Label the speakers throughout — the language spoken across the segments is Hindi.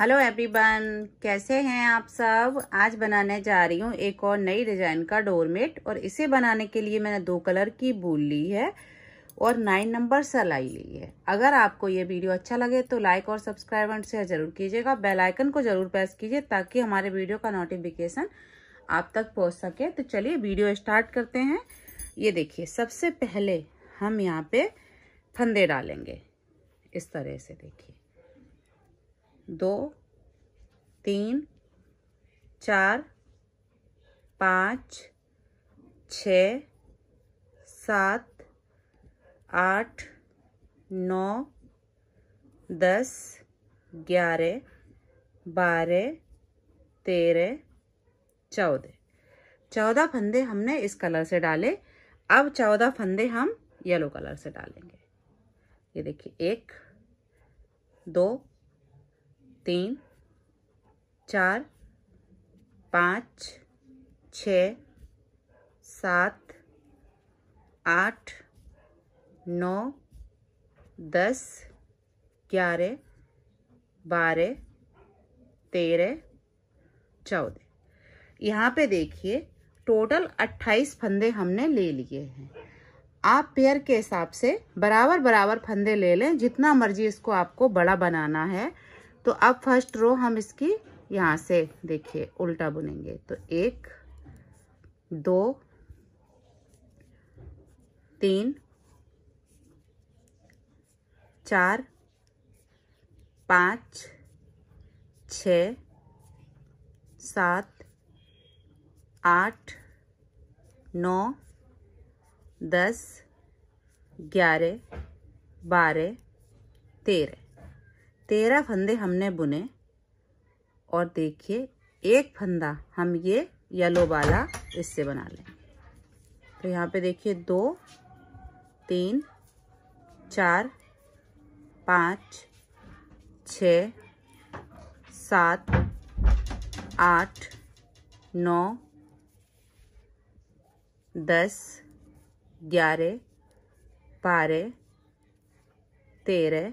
Speaker 1: हेलो एवरीवन कैसे हैं आप सब आज बनाने जा रही हूँ एक और नई डिजाइन का डोरमेट और इसे बनाने के लिए मैंने दो कलर की बूल ली है और नाइन नंबर सलाई ली है अगर आपको ये वीडियो अच्छा लगे तो लाइक और सब्सक्राइब एंड शेयर जरूर कीजिएगा बेल आइकन को जरूर प्रेस कीजिए ताकि हमारे वीडियो का नोटिफिकेशन आप तक पहुँच सके तो चलिए वीडियो स्टार्ट करते हैं ये देखिए सबसे पहले हम यहाँ पे फंदे डालेंगे इस तरह से देखिए दो तीन चार पाँच छ सात आठ नौ दस ग्यारह बारह तेरह चौदह चौदह फंदे हमने इस कलर से डाले अब चौदह फंदे हम येलो कलर से डालेंगे ये देखिए एक दो तीन चार पाँच छ सात आठ नौ दस ग्यारह बारह तेरह चौदह यहाँ पे देखिए टोटल अट्ठाईस फंदे हमने ले लिए हैं आप पेयर के हिसाब से बराबर बराबर फंदे ले लें जितना मर्जी इसको आपको बड़ा बनाना है तो अब फर्स्ट रो हम इसकी यहाँ से देखिए उल्टा बुनेंगे तो एक दो तीन चार पाँच छ सात आठ नौ दस ग्यारह बारह तेरह तेरह फंदे हमने बुने और देखिए एक फंदा हम ये येलो वाला इससे बना लें तो यहाँ पे देखिए दो तीन चार पाँच छ सात आठ नौ दस ग्यारह बारह तेरह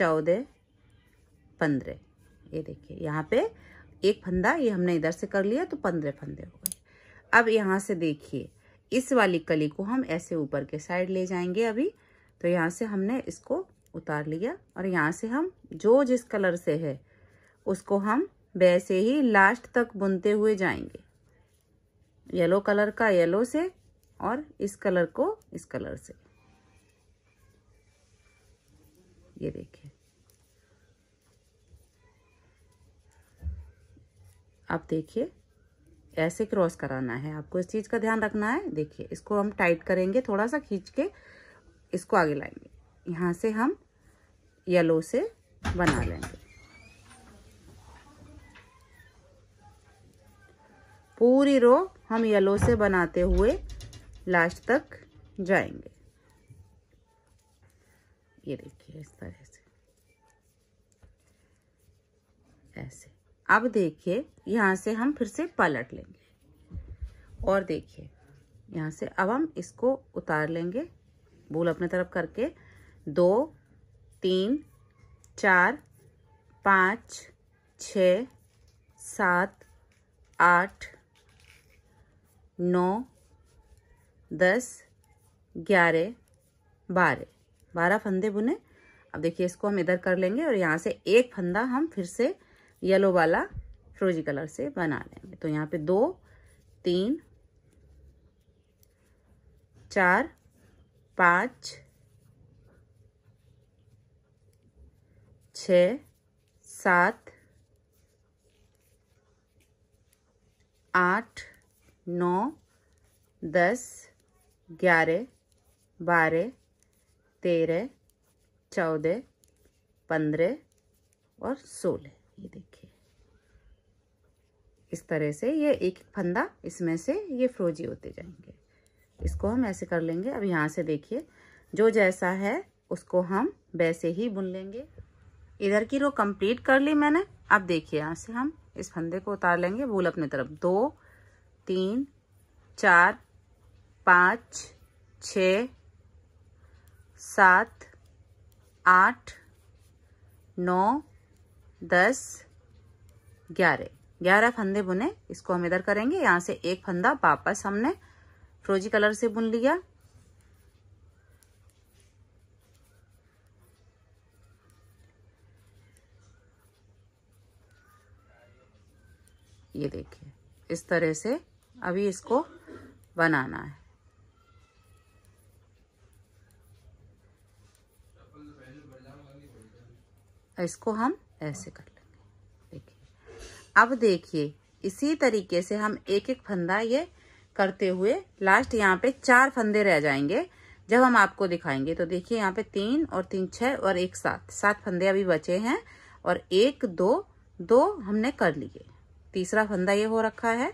Speaker 1: चौदह पंद्रह ये देखिए यहाँ पे एक फंदा ये हमने इधर से कर लिया तो पंद्रह फंदे हो गए अब यहाँ से देखिए इस वाली कली को हम ऐसे ऊपर के साइड ले जाएंगे अभी तो यहाँ से हमने इसको उतार लिया और यहाँ से हम जो जिस कलर से है उसको हम वैसे ही लास्ट तक बुनते हुए जाएंगे येलो कलर का येलो से और इस कलर को इस कलर से ये देखिए आप देखिए ऐसे क्रॉस कराना है आपको इस चीज़ का ध्यान रखना है देखिए इसको हम टाइट करेंगे थोड़ा सा खींच के इसको आगे लाएंगे यहाँ से हम येलो से बना लेंगे पूरी रो हम येलो से बनाते हुए लास्ट तक जाएंगे ये देखिए इस तरह से ऐसे अब देखिए यहाँ से हम फिर से पलट लेंगे और देखिए यहाँ से अब हम इसको उतार लेंगे भूल अपने तरफ करके दो तीन चार पाँच छ सात आठ नौ दस ग्यारह बारह बारह फंदे बुने अब देखिए इसको हम इधर कर लेंगे और यहाँ से एक फंदा हम फिर से येलो वाला फ्रोजी कलर से बना लेंगे तो यहाँ पे दो तीन चार पाँच छ सात आठ नौ दस ग्यारह बारह तेरह चौदह पंद्रह और सोलह ये देखिए इस तरह से ये एक फंदा इसमें से ये फ्रोजी होते जाएंगे इसको हम ऐसे कर लेंगे अब यहाँ से देखिए जो जैसा है उसको हम वैसे ही बुन लेंगे इधर की रो कंप्लीट कर ली मैंने अब देखिए यहाँ से हम इस फंदे को उतार लेंगे भूल अपनी तरफ दो तीन चार पाँच छ सात आठ नौ दस ग्यारह ग्यारह फंदे बुने इसको हम इधर करेंगे यहाँ से एक फंदा वापस हमने फ्रोजी कलर से बुन लिया ये देखिए इस तरह से अभी इसको बनाना है इसको हम ऐसे कर लेंगे देखिए अब देखिए इसी तरीके से हम एक एक फंदा ये करते हुए लास्ट यहाँ पे चार फंदे रह जाएंगे जब हम आपको दिखाएंगे तो देखिए यहाँ पे तीन और तीन छः और एक सात सात फंदे अभी बचे हैं और एक दो दो हमने कर लिए तीसरा फंदा ये हो रखा है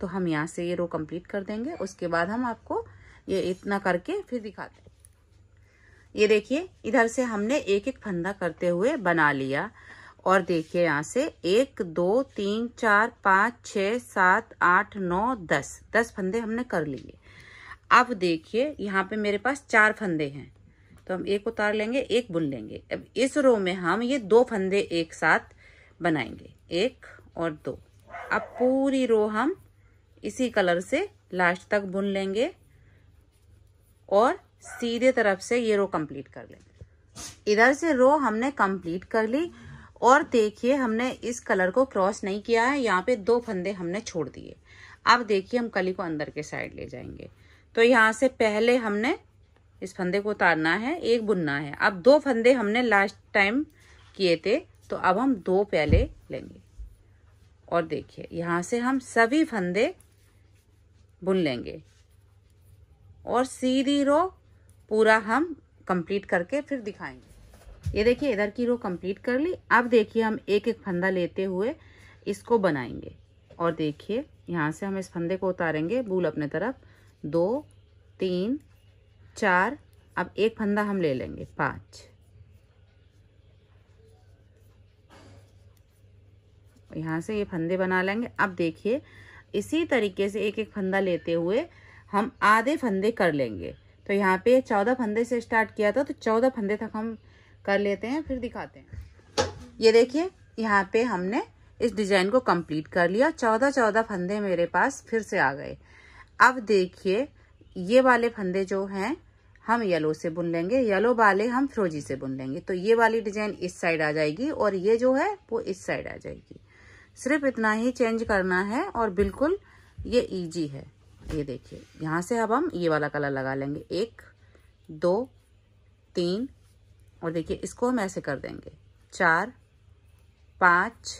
Speaker 1: तो हम यहाँ से ये रो कंप्लीट कर देंगे उसके बाद हम आपको ये इतना करके फिर दिखाते हैं ये देखिए इधर से हमने एक एक फंदा करते हुए बना लिया और देखिए यहाँ से एक दो तीन चार पाँच छ सात आठ नौ दस दस फंदे हमने कर लिए अब देखिए यहाँ पे मेरे पास चार फंदे हैं तो हम एक उतार लेंगे एक बुन लेंगे अब इस रो में हम ये दो फंदे एक साथ बनाएंगे एक और दो अब पूरी रो हम इसी कलर से लास्ट तक बुन लेंगे और सीधे तरफ से ये रो कंप्लीट कर लेंगे इधर से रो हमने कंप्लीट कर ली और देखिए हमने इस कलर को क्रॉस नहीं किया है यहाँ पे दो फंदे हमने छोड़ दिए अब देखिए हम कली को अंदर के साइड ले जाएंगे तो यहाँ से पहले हमने इस फंदे को उतारना है एक बुनना है अब दो फंदे हमने लास्ट टाइम किए थे तो अब हम दो पहले लेंगे और देखिए यहाँ से हम सभी फंदे बुन लेंगे और सीधी रो पूरा हम कंप्लीट करके फिर दिखाएंगे ये देखिए इधर की रो कंप्लीट कर ली अब देखिए हम एक एक फंदा लेते हुए इसको बनाएंगे और देखिए यहाँ से हम इस फंदे को उतारेंगे भूल अपने तरफ दो तीन चार अब एक फंदा हम ले लेंगे पाँच यहाँ से ये फंदे बना लेंगे अब देखिए इसी तरीके से एक एक फंदा लेते हुए हम आधे फंदे कर लेंगे तो यहाँ पे चौदह फंदे से स्टार्ट किया था तो चौदह फंदे तक हम कर लेते हैं फिर दिखाते हैं ये देखिए यहाँ पे हमने इस डिजाइन को कंप्लीट कर लिया चौदह चौदह फंदे मेरे पास फिर से आ गए अब देखिए ये वाले फंदे जो हैं हम येलो से बुन लेंगे येलो वाले हम फ्रोजी से बुन लेंगे तो ये वाली डिजाइन इस साइड आ जाएगी और ये जो है वो इस साइड आ जाएगी सिर्फ इतना ही चेंज करना है और बिल्कुल ये इजी है ये देखिए यहाँ से अब हम ये वाला कलर लगा लेंगे एक दो तीन और देखिए इसको हम ऐसे कर देंगे चार पाँच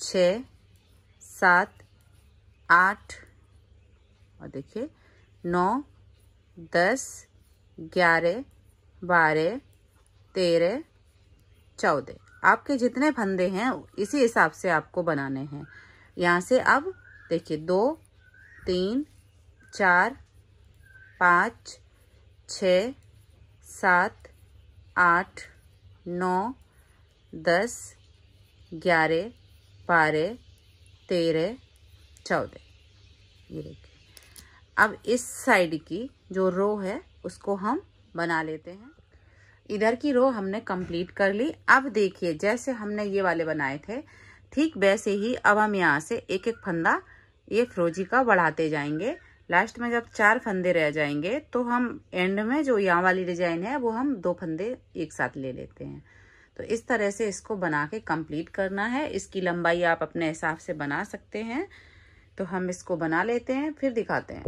Speaker 1: छ सात आठ और देखिए नौ दस ग्यारह बारह तेरह चौदह आपके जितने फंदे हैं इसी हिसाब से आपको बनाने हैं यहाँ से अब देखिए दो तीन चार पाँच छ सात आठ नौ दस ग्यारह बारह तेरह चौदह ये देखिए अब इस साइड की जो रो है उसको हम बना लेते हैं इधर की रो हमने कंप्लीट कर ली अब देखिए जैसे हमने ये वाले बनाए थे ठीक वैसे ही अब हम यहाँ से एक एक फंदा ये फ्रोजी का बढ़ाते जाएंगे लास्ट में जब चार फंदे रह जाएंगे तो हम एंड में जो यहाँ वाली डिजाइन है वो हम दो फंदे एक साथ ले लेते हैं तो इस तरह से इसको बना के कंप्लीट करना है इसकी लंबाई आप अपने हिसाब से बना सकते हैं तो हम इसको बना लेते हैं फिर दिखाते हैं